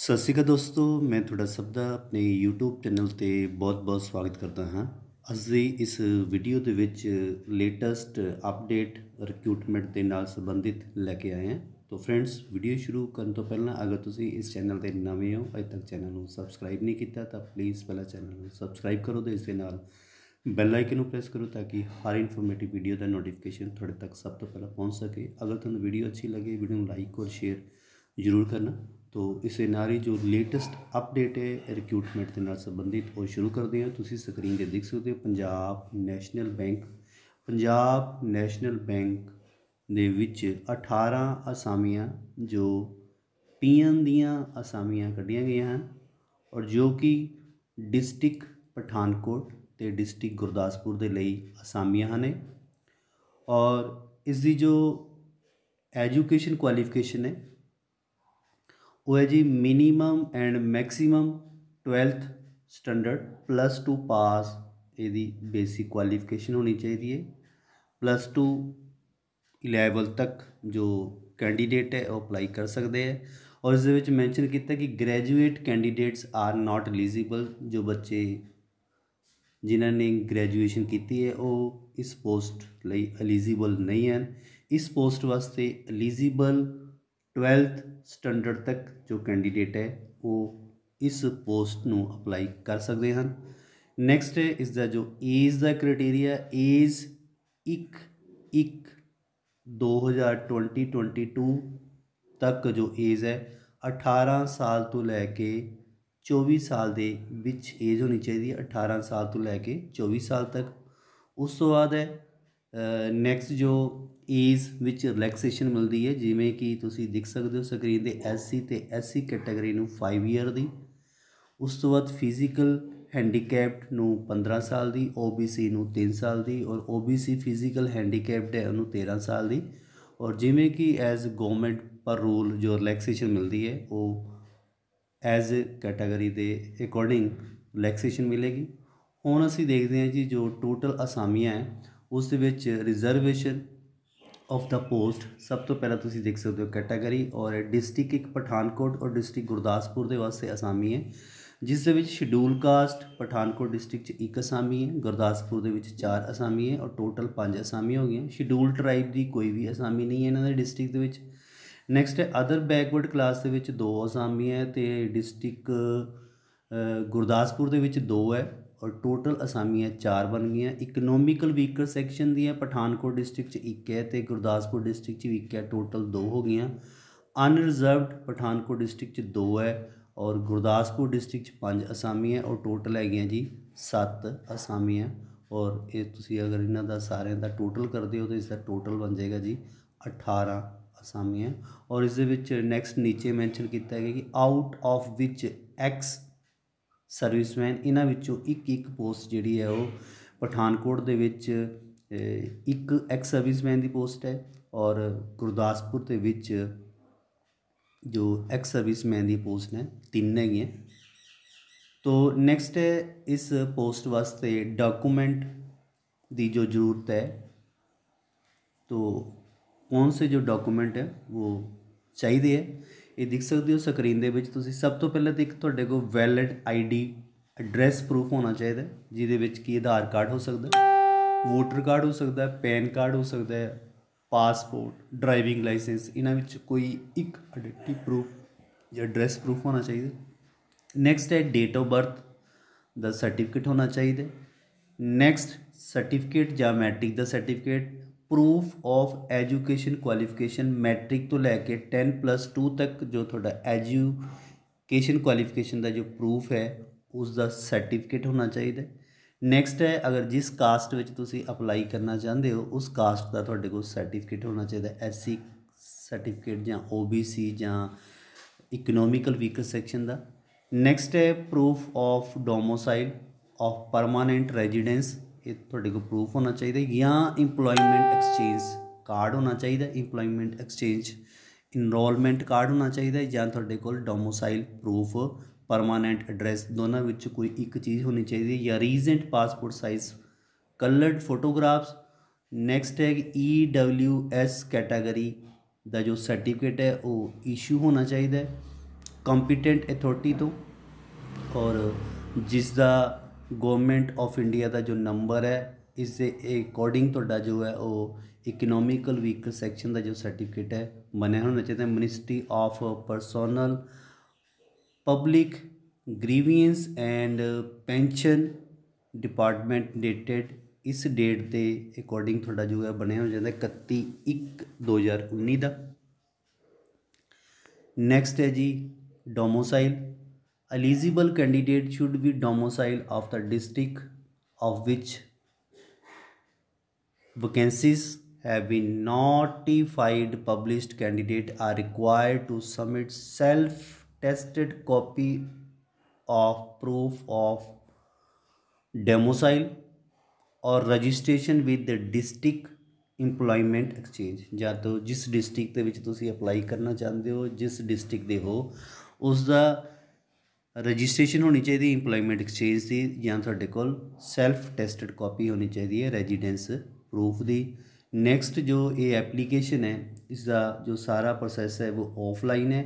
ਸਤਿ ਸ਼੍ਰੀ ਅਕਾਲ ਦੋਸਤੋ ਮੈਂ ਤੁਹਾਡਾ ਸਭ ਦਾ ਆਪਣੇ YouTube ਚੈਨਲ ਤੇ ਬਹੁਤ-ਬਹੁਤ ਸਵਾਗਤ ਕਰਦਾ ਹਾਂ ਅੱਜ ਦੀ ਇਸ ਵੀਡੀਓ ਦੇ ਵਿੱਚ ਲੇਟੈਸਟ ਅਪਡੇਟ ਰਿਕਰੂਟਮੈਂਟ ਦੇ ਨਾਲ ਸੰਬੰਧਿਤ ਲੈ ਕੇ ਆਏ ਹਾਂ ਤਾਂ ਫਰੈਂਡਸ ਵੀਡੀਓ ਸ਼ੁਰੂ ਕਰਨ ਤੋਂ ਪਹਿਲਾਂ ਅਗਰ ਤੁਸੀਂ ਇਸ ਚੈਨਲ ਤੇ ਨਵੇਂ ਹੋ ਅਜੇ ਤੱਕ ਚੈਨਲ ਨੂੰ ਸਬਸਕ੍ਰਾਈਬ ਨਹੀਂ ਕੀਤਾ ਤਾਂ ਪਲੀਜ਼ ਪਹਿਲਾਂ ਚੈਨਲ ਨੂੰ ਸਬਸਕ੍ਰਾਈਬ ਕਰੋ ਤੇ ਇਸ ਦੇ ਨਾਲ ਬੈਲ ਆਈਕਨ ਨੂੰ ਪ੍ਰੈਸ ਕਰੋ ਤਾਂ ਕਿ ਹਰ ਇਨਫੋਰਮੇਟਿਵ ਵੀਡੀਓ ਦਾ ਨੋਟੀਫਿਕੇਸ਼ਨ ਤੁਹਾਡੇ ਤੱਕ ਸਭ ਤੋਂ ਪਹਿਲਾਂ ਪਹੁੰਚ ਸਕੇ ਅਗਰ ਤੁਹਾਨੂੰ ਵੀਡੀਓ ਅੱਛੀ ਲੱਗੇ ਵੀਡੀਓ ਨੂੰ ਲਾਈਕ ਔਰ ਸ਼ੇਅਰ ਜ਼ਰੂਰ ਕਰਨਾ ਤੋ ਇਸ ਇਨਾਰੀ ਜੋ ਲੇਟੈਸਟ ਅਪਡੇਟ ਹੈ ਰਿਕਰੂਟਮੈਂਟ ਦੇ ਨਾਲ ਸੰਬੰਧਿਤ ਉਹ ਸ਼ੁਰੂ ਕਰਦੇ ਹਾਂ ਤੁਸੀਂ ਸਕਰੀਨ ਤੇ ਦੇਖ ਸਕਦੇ ਹੋ Punjab national Bank Punjab national Bank ਦੇ ਵਿੱਚ 18 ਅਸਾਮੀਆਂ ਜੋ ਪੀਐਨ ਦੀਆਂ ਅਸਾਮੀਆਂ ਕੱਢੀਆਂ ਗਈਆਂ ਹਨ ਔਰ ਜੋ ਕਿ ਡਿਸਟ੍ਰਿਕਟ ਪਠਾਨਕੋਟ ਤੇ ਡਿਸਟ੍ਰਿਕਟ ਗੁਰਦਾਸਪੁਰ ਦੇ ਲਈ ਅਸਾਮੀਆਂ ਹਨ ਔਰ ਇਸ ਦੀ ਜੋ ਐਜੂਕੇਸ਼ਨ ਕੁਆਲੀਫਿਕੇਸ਼ਨ ਹੈ ਉਹ ਹੈ ਜੀ minimum and maximum 12th standard plus 2 pass ਇਹਦੀ ਬੇਸਿਕ ਕੁਆਲੀਫਿਕੇਸ਼ਨ ਹੋਣੀ ਚਾਹੀਦੀ ਹੈ ਪਲੱਸ 2 ਲੈਵਲ ਤੱਕ ਜੋ ਕੈਂਡੀਡੇਟ ਹੈ ਉਹ ਅਪਲਾਈ ਕਰ ਸਕਦੇ ਹੈ ਔਰ ਇਸ ਦੇ ਵਿੱਚ ਮੈਂਸ਼ਨ ਕੀਤਾ ਕਿ graduate candidates are not eligible ਜੋ ਬੱਚੇ ਜਿਨ੍ਹਾਂ ਨੇ ਗ੍ਰੈਜੂਏਸ਼ਨ ਕੀਤੀ ਹੈ ਉਹ ਇਸ ਪੋਸਟ ਲਈ ਐਲੀਜੀਬਲ ਨਹੀਂ ਹਨ ਇਸ ਪੋਸਟ ਵਾਸਤੇ ਐਲੀਜੀਬਲ 12th ਸਟੈਂਡਰਡ ਤੱਕ ਜੋ ਕੈਂਡੀਡੇਟ ਹੈ ਉਹ ਇਸ ਪੋਸਟ ਨੂੰ ਅਪਲਾਈ ਕਰ ਸਕਦੇ ਹਨ ਨੈਕਸਟ ਹੈ ਇਸ ਦਾ ਜੋ ਏਜ ਦਾ ਕ੍ਰਾਈਟੇਰੀਆ ਏਜ 1 1 2020-2022 ਤੱਕ ਜੋ ਏਜ ਹੈ 18 ਸਾਲ ਤੋਂ ਲੈ ਕੇ 24 ਸਾਲ ਦੇ ਵਿੱਚ ਏਜ ਹੋਣੀ ਚਾਹੀਦੀ ਹੈ 18 ਸਾਲ ਤੋਂ ਲੈ ਕੇ 24 ਸਾਲ ਤੱਕ ਉਸ ਤੋਂ ਬਾਅਦ ਹੈ ਨੈਕਸਟ ਜੋ ਇਸ ਵਿੱਚ ਰਿਲੈਕਸੇਸ਼ਨ ਮਿਲਦੀ ਹੈ ਜਿਵੇਂ ਕਿ ਤੁਸੀਂ ਦੇਖ ਸਕਦੇ ਹੋ ਸਕਰੀਨ ਤੇ ਐਸਸੀ ਤੇ ਐਸਸੀ ਕੈਟਾਗਰੀ ਨੂੰ 5 ਇਅਰ ਦੀ ਉਸ ਤੋਂ ਬਾਅਦ ਫਿਜ਼ੀਕਲ ਹੈਂਡੀਕੈਪਡ ਨੂੰ 15 ਸਾਲ ਦੀ ओबीसी ਨੂੰ 3 ਸਾਲ ਦੀ ਔਰ ओबीसी ਫਿਜ਼ੀਕਲ ਹੈਂਡੀਕੈਪਡ ਹੈ ਉਹਨੂੰ 13 ਸਾਲ ਦੀ ਔਰ ਜਿਵੇਂ ਕਿ ਐਜ਼ ਗਵਰਨਮੈਂਟ ਪਰ ਰੂਲ ਜੋ ਰਿਲੈਕਸੇਸ਼ਨ ਮਿਲਦੀ ਹੈ ਉਹ ਐਜ਼ ਕੈਟਾਗਰੀ ਦੇ ਅਕੋਰਡਿੰਗ ਰਿਲੈਕਸੇਸ਼ਨ ਮਿਲੇਗੀ ਹੁਣ ਅਸੀਂ ਦੇਖਦੇ ਹਾਂ ਜੀ ਜੋ ਟੋਟਲ ਅਸਾਮੀਆਂ ਹੈ ਉਸ ਦੇ ਵਿੱਚ ਰਿਜ਼ਰਵੇਸ਼ਨ ਆਫ ਦਾ ਪੋਸਟ ਸਭ ਤੋਂ ਪਹਿਲਾਂ ਤੁਸੀਂ ਦੇਖ ਸਕਦੇ ਹੋ ਕੈਟਾਗਰੀ ਔਰ ਡਿਸਟ੍ਰਿਕਟ ਇੱਕ ਪਠਾਨਕੋਟ ਔਰ ਡਿਸਟ੍ਰਿਕਟ ਗੁਰਦਾਸਪੁਰ ਦੇ ਵਾਸਤੇ ਅਸਾਮੀ ਹੈ ਜਿਸ ਦੇ ਵਿੱਚ ਸ਼ਡਿਊਲ ਕਾਸਟ ਪਠਾਨਕੋਟ ਡਿਸਟ੍ਰਿਕਟ 'ਚ ਇੱਕ ਅਸਾਮੀ ਹੈ ਗੁਰਦਾਸਪੁਰ ਦੇ ਵਿੱਚ ਚਾਰ ਅਸਾਮੀ ਹੈ ਔਰ ਟੋਟਲ ਪੰਜ ਅਸਾਮੀ ਹੋ ਗਈਆਂ ਸ਼ਡਿਊਲ ਟ੍ਰਾਈਬ ਦੀ ਕੋਈ ਵੀ ਅਸਾਮੀ ਨਹੀਂ ਹੈ ਇਹਨਾਂ ਦੇ ਡਿਸਟ੍ਰਿਕਟ ਦੇ ਵਿੱਚ ਨੈਕਸਟ ਹੈ ਅਦਰ ਬੈਕਵਰਡ ਕਲਾਸ ਦੇ ਵਿੱਚ ਦੋ ਅਸਾਮੀ ਹੈ ਤੇ ਡਿਸਟ੍ਰਿਕਟ ਗੁਰਦਾਸਪੁਰ ਦੇ ਵਿੱਚ ਦੋ ਹੈ ਔਰ ਟੋਟਲ ਅਸਾਮੀਆਂ ਚਾਰ ਬਣ ਗਈਆਂ ਇਕਨੋਮਿਕਲ ਵੀਕਰ ਸੈਕਸ਼ਨ ਦੀਆਂ ਪਠਾਨਕੋਟ ਡਿਸਟ੍ਰਿਕਟ 'ਚ ਇੱਕ ਹੈ ਤੇ ਗੁਰਦਾਸਪੁਰ ਡਿਸਟ੍ਰਿਕਟ 'ਚ ਵੀ ਇੱਕ ਹੈ ਟੋਟਲ ਦੋ ਹੋ ਗਈਆਂ ਅਨਰਿਜ਼ਰਵਡ ਪਠਾਨਕੋਟ ਡਿਸਟ੍ਰਿਕਟ 'ਚ ਦੋ ਹੈ ਔਰ ਗੁਰਦਾਸਪੁਰ ਡਿਸਟ੍ਰਿਕਟ 'ਚ ਪੰਜ ਅਸਾਮੀਆਂ ਔਰ ਟੋਟਲ ਹੈਗੀਆਂ ਜੀ ਸੱਤ ਅਸਾਮੀਆਂ ਔਰ ਇਹ ਤੁਸੀਂ ਅਗਰ ਇਹਨਾਂ ਦਾ ਸਾਰਿਆਂ ਦਾ ਟੋਟਲ ਕਰਦੇ ਹੋ ਤਾਂ ਇਸ ਦਾ ਟੋਟਲ ਬਣ ਜਾਏਗਾ ਜੀ 18 ਅਸਾਮੀਆਂ ਔਰ ਇਸ ਦੇ ਵਿੱਚ ਨੈਕਸਟ ਨੀਚੇ ਮੈਂਸ਼ਨ ਕੀਤਾ ਹੈ ਕਿ ਆਊਟ ਆਫ ਵਿਚ ਐਕਸ सर्विसमैन इन्हों ਵਿੱਚੋਂ ਇੱਕ ਇੱਕ ਪੋਸਟ ਜਿਹੜੀ ਹੈ ਉਹ ਪਠਾਨਕੋਟ ਦੇ ਵਿੱਚ ਇੱਕ ਐਕਸ ਸਰਵਿਸਮੈਨ ਦੀ ਪੋਸਟ ਹੈ ਔਰ जो एक्स सर्विस मैन की पोस्ट ने तीन है तो नैक्सट है इस पोस्ट वास्ते डॉक्यूमेंट की जो ज़रूरत है तो कौन से जो डॉक्यूमेंट है वो चाहिए है ਇਹ ਦੇਖ ਸਕਦੇ ਹੋ ਸਕਰੀਨ ਦੇ ਵਿੱਚ ਤੁਸੀਂ ਸਭ ਤੋਂ ਪਹਿਲਾਂ ਤੇ ਇੱਕ ਤੁਹਾਡੇ ਕੋਲ ਵੈਲਿਡ ਆਈਡੀ ਐਡਰੈਸ ਪ੍ਰੂਫ ਹੋਣਾ ਚਾਹੀਦਾ ਜਿਹਦੇ ਵਿੱਚ ਕੀ ਆਧਾਰ ਕਾਰਡ ਹੋ ਸਕਦਾ ਵੋਟਰ ਕਾਰਡ ਹੋ ਸਕਦਾ ਹੈ ਪੈਨ ਕਾਰਡ ਹੋ ਸਕਦਾ ਹੈ ਪਾਸਪੋਰਟ ਡਰਾਈਵਿੰਗ ਲਾਇਸੈਂਸ ਇਹਨਾਂ ਵਿੱਚ ਕੋਈ ਇੱਕ ਆਈਡੈਂਟੀ ਪ੍ਰੂਫ ਜਾਂ ਐਡਰੈਸ ਪ੍ਰੂਫ ਹੋਣਾ ਚਾਹੀਦਾ ਨੈਕਸਟ ਹੈ ਡੇਟ ਆਫ ਬਰਥ ਦਾ ਸਰਟੀਫਿਕੇਟ ਹੋਣਾ ਚਾਹੀਦਾ ਨੈਕਸਟ ਸਰਟੀਫਿਕੇਟ ਜਾਂ ਮੈਟ੍ਰਿਕ ਦਾ certificate proof of education qualification matric ਤੋਂ ਲੈ ਕੇ 10+2 ਤੱਕ ਜੋ ਤੁਹਾਡਾ ਐਜੂਕੇਸ਼ਨ ਕੁਆਲੀਫਿਕੇਸ਼ਨ ਦਾ ਜੋ ਪ੍ਰੂਫ ਹੈ ਉਸ ਦਾ ਸਰਟੀਫਿਕੇਟ ਹੋਣਾ ਚਾਹੀਦਾ ਨੈਕਸਟ ਹੈ ਅਗਰ ਜਿਸ ਕਾਸਟ ਵਿੱਚ ਤੁਸੀਂ ਅਪਲਾਈ ਕਰਨਾ ਚਾਹੁੰਦੇ ਹੋ ਉਸ ਕਾਸਟ ਦਾ ਤੁਹਾਡੇ ਕੋਲ ਸਰਟੀਫਿਕੇਟ ਹੋਣਾ ਚਾਹੀਦਾ ਐਸਸੀ ਸਰਟੀਫਿਕੇਟ ਜਾਂ ਓਬੀਸੀ ਜਾਂ ਇਕਨੋਮਿਕਲ ਵੀਕਰ ਸੈਕਸ਼ਨ ਦਾ ਨੈਕਸਟ ਹੈ proof of domicile of permanent residence ਇਹ ਤੁਹਾਡੇ ਕੋਲ ਪ੍ਰੂਫ ਹੋਣਾ ਚਾਹੀਦਾ ਜਾਂ EMPLOYMENT ਐਕਸਚੇਂਜ ਕਾਰਡ ਹੋਣਾ ਚਾਹੀਦਾ EMPLOYMENT ਐਕਸਚੇਂਜ ਇਨਰੋਲਮੈਂਟ ਕਾਰਡ ਹੋਣਾ ਚਾਹੀਦਾ ਜਾਂ ਤੁਹਾਡੇ ਕੋਲ ਡੋਮੋਸਾਈਲ ਪ੍ਰੂਫ ਪਰਮਾਨੈਂਟ ਐਡਰੈਸ ਦੋਨਾਂ ਵਿੱਚ ਕੋਈ ਇੱਕ ਚੀਜ਼ ਹੋਣੀ ਚਾਹੀਦੀ ਹੈ ਜਾਂ recent passport size coloured photographs next ਹੈ EWS ਕੈਟਾਗਰੀ ਦਾ ਜੋ ਸਰਟੀਫਿਕੇਟ ਹੈ ਉਹ ਇਸ਼ੂ ਹੋਣਾ ਚਾਹੀਦਾ ਹੈ ਕੰਪੀਟੈਂਟ ਅਥਾਰਟੀ ਤੋਂ ਔਰ ਜਿਸ ਦਾ ਗਵਰਨਮੈਂਟ ਆਫ ਇੰਡੀਆ ਦਾ ਜੋ ਨੰਬਰ ਹੈ ਇਸ ਦੇ ਅਕੋਰਡਿੰਗ ਤੁਹਾਡਾ ਜੋ ਹੈ ਉਹ ਇਕਨੋਮਿਕਲ ਵਹੀਕਲ ਸੈਕਸ਼ਨ ਦਾ ਜੋ ਸਰਟੀਫਿਕੇਟ ਹੈ ਬਣਿਆ ਹੋਣਾ ਚਾਹੀਦਾ ਹੈ ministry of personnel public grievance and pension department dated ਇਸ ਡੇਟ ਦੇ ਅਕੋਰਡਿੰਗ ਤੁਹਾਡਾ ਜੋ ਹੈ ਬਣਿਆ ਹੋ ਜਾਂਦਾ 31 1 2019 ਦਾ ਨੈਕਸਟ ਹੈ ਜੀ ਡੋਮੋਸਾਈਲ eligible candidate should be domicile of the district of which vacancies have been notified published candidate are required to submit self tested copy of proof of domicile or registration with the district employment exchange ਜਾਂ ਤੋਂ ਜਿਸ district ਦੇ ਵਿੱਚ ਤੁਸੀਂ apply ਕਰਨਾ ਚਾਹੁੰਦੇ ਹੋ ਜਿਸ ਡਿਸਟ੍ਰਿਕਟ ਦੇ ਹੋ ਉਸ ਦਾ ਰਜਿਸਟ੍ਰੇਸ਼ਨ ਹੋਣੀ ਚਾਹੀਦੀ ਇੰਪਲੋਇਮੈਂਟ ਐਕਸਚੇਂਜ ਦੀ ਜਾਂ ਤੁਹਾਡੇ ਕੋਲ ਸੈਲਫ ਟੈਸਟਡ ਕਾਪੀ ਹੋਣੀ ਚਾਹੀਦੀ ਹੈ ਰੈਜ਼ੀਡੈਂਸ ਪ੍ਰੂਫ ਦੀ ਨੈਕਸਟ ਜੋ ਇਹ ਐਪਲੀਕੇਸ਼ਨ ਹੈ ਇਸ ਦਾ ਜੋ ਸਾਰਾ ਪ੍ਰੋਸੈਸ ਹੈ ਉਹ ਆਫਲਾਈਨ ਹੈ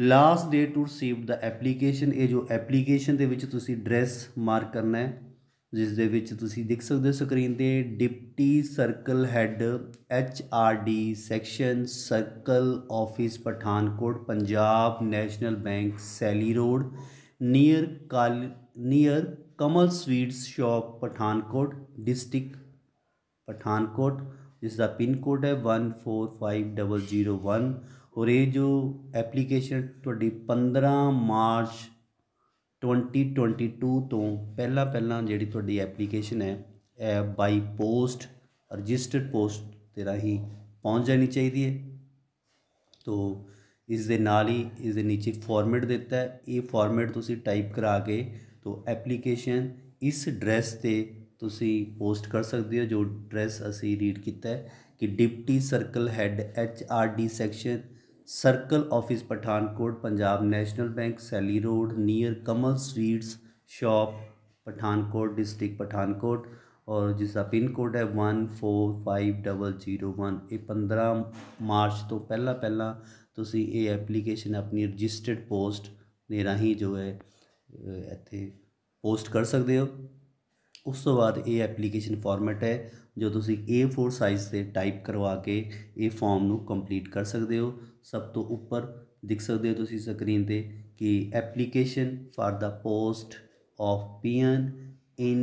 ਲਾਸਟ ਡੇ ਟੂ ਰਿਸੀਵ ਦਾ ਐਪਲੀਕੇਸ਼ਨ ਇਹ ਜੋ ਐਪਲੀਕੇਸ਼ਨ ਦੇ ਵਿੱਚ ਤੁਸੀਂ ਐਡਰੈਸ ਮਾਰਕ ਕਰਨਾ ਹੈ ਜਿਸ ਦੇ ਵਿੱਚ ਤੁਸੀਂ ਦੇਖ ਸਕਦੇ ਹੋ ਸਕਰੀਨ ਤੇ deputy circle head H R D section circle office Pathankot Punjab national bank Saili road near ਕਾਲ near Kamal sweets shop Pathankot district Pathankot ਜਿਸ ਦਾ ਪਿੰਨ ਕੋਡ ਹੈ 145001 ਔਰ ਇਹ ਜੋ ਐਪਲੀਕੇਸ਼ਨ ਤੁਹਾਡੀ 15 ਮਾਰਚ ट्वेंटी ट्वेंटी टू तो पहला पहला जी थी एप्लीकेशन है बाई पोस्ट रजिस्टर्ड पोस्ट के राही पहुँच जानी चाहिए है तो इस ही इस नीचे फॉरमेट देता है ये फॉर्मेट तुम टाइप करा के तो एप्लीकेशन इस ड्रैस से तुम पोस्ट कर सकते हो जो ड्रैस असी रीड किया कि deputy circle head H R D section circle office Pathankot Punjab national bank Saili road near Kamal streets shop Pathankot district Pathankot ਔਰ ਜਿਸ ਦਾ ਪਿੰਨ ਕੋਡ ਹੈ 145001 ਇਹ 15 ਮਾਰਚ ਤੋਂ ਪਹਿਲਾਂ ਪਹਿਲਾਂ ਤੁਸੀਂ ਇਹ ਐਪਲੀਕੇਸ਼ਨ ਆਪਣੀ ਰਜਿਸਟਰਡ ਪੋਸਟ ਦੇ ਰਾਹੀਂ ਜੋ ਹੈ ਇੱਥੇ ਪੋਸਟ ਕਰ ਸਕਦੇ ਹੋ ਉਸ ਤੋਂ ਬਾਅਦ ਇਹ ਐਪਲੀਕੇਸ਼ਨ ਫਾਰਮੈਟ ਹੈ ਜੋ ਤੁਸੀਂ A4 ਸਾਈਜ਼ ਦੇ ਟਾਈਪ ਕਰਵਾ ਕੇ ਇਹ ਫਾਰਮ ਨੂੰ ਕੰਪਲੀਟ ਕਰ ਸਕਦੇ ਹੋ ਸਭ ਤੋਂ ਉੱਪਰ ਦਿਖ ਸਕਦੇ ਹੋ ਤੁਸੀਂ ਸਕਰੀਨ ਤੇ ਕਿ application for the post of peon in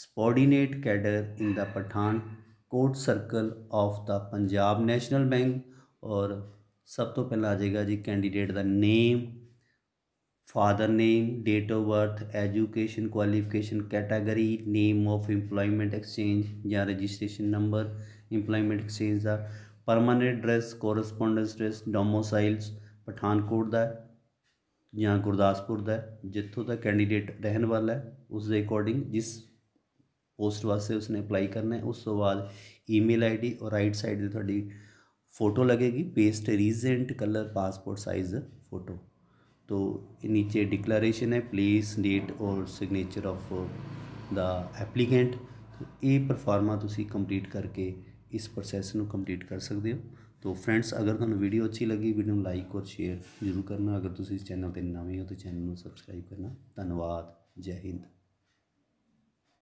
subordinate cadre in the Pathankot circle of the Punjab national bank ਔਰ ਸਭ ਤੋਂ ਪਹਿਲਾਂ ਆ ਜਾਏਗਾ ਜੀ ਕੈਂਡੀਡੇਟ ਦਾ name father name date of birth education qualification category name of employment exchange ਜਾਂ registration number employment exchange ਦਾ permanent address correspondence address domiciles Pathankot का या गुरदासपुर का जितों का कैंडीडेट रहने वाला है उसके अकॉर्डिंग जिस पोस्ट वास्ते उसने अप्लाई करना है उस तो बाद ईमेल आई डी और राइट साइड से थोड़ी फोटो लगेगी paste recent colour passport size photo तो नीचे डिकलरेशन है प्लेस डेट और सिग्नेचर ऑफ द एप्लीकेंट तो ये परफॉर्मा कंप्लीट तो करके ਇਸ ਪ੍ਰੋਸੈਸ ਨੂੰ ਕੰਪਲੀਟ ਕਰ ਸਕਦੇ ਹੋ ਤੋ ਫਰੈਂਡਸ ਅਗਰ ਤੁਹਾਨੂੰ ਵੀਡੀਓ ਅੱਛੀ ਲੱਗੀ ਵੀਡੀਓ ਨੂੰ ਲਾਈਕ ਔਰ ਸ਼ੇਅਰ ਜ਼ਰੂਰ ਕਰਨਾ ਅਗਰ ਤੁਸੀਂ ਇਸ ਚੈਨਲ ਤੇ ਨਵੇਂ ਹੋ ਤਾਂ ਚੈਨਲ ਨੂੰ ਸਬਸਕ੍ਰਾਈਬ ਕਰਨਾ ਧੰਨਵਾਦ ਜੈ ਹਿੰਦ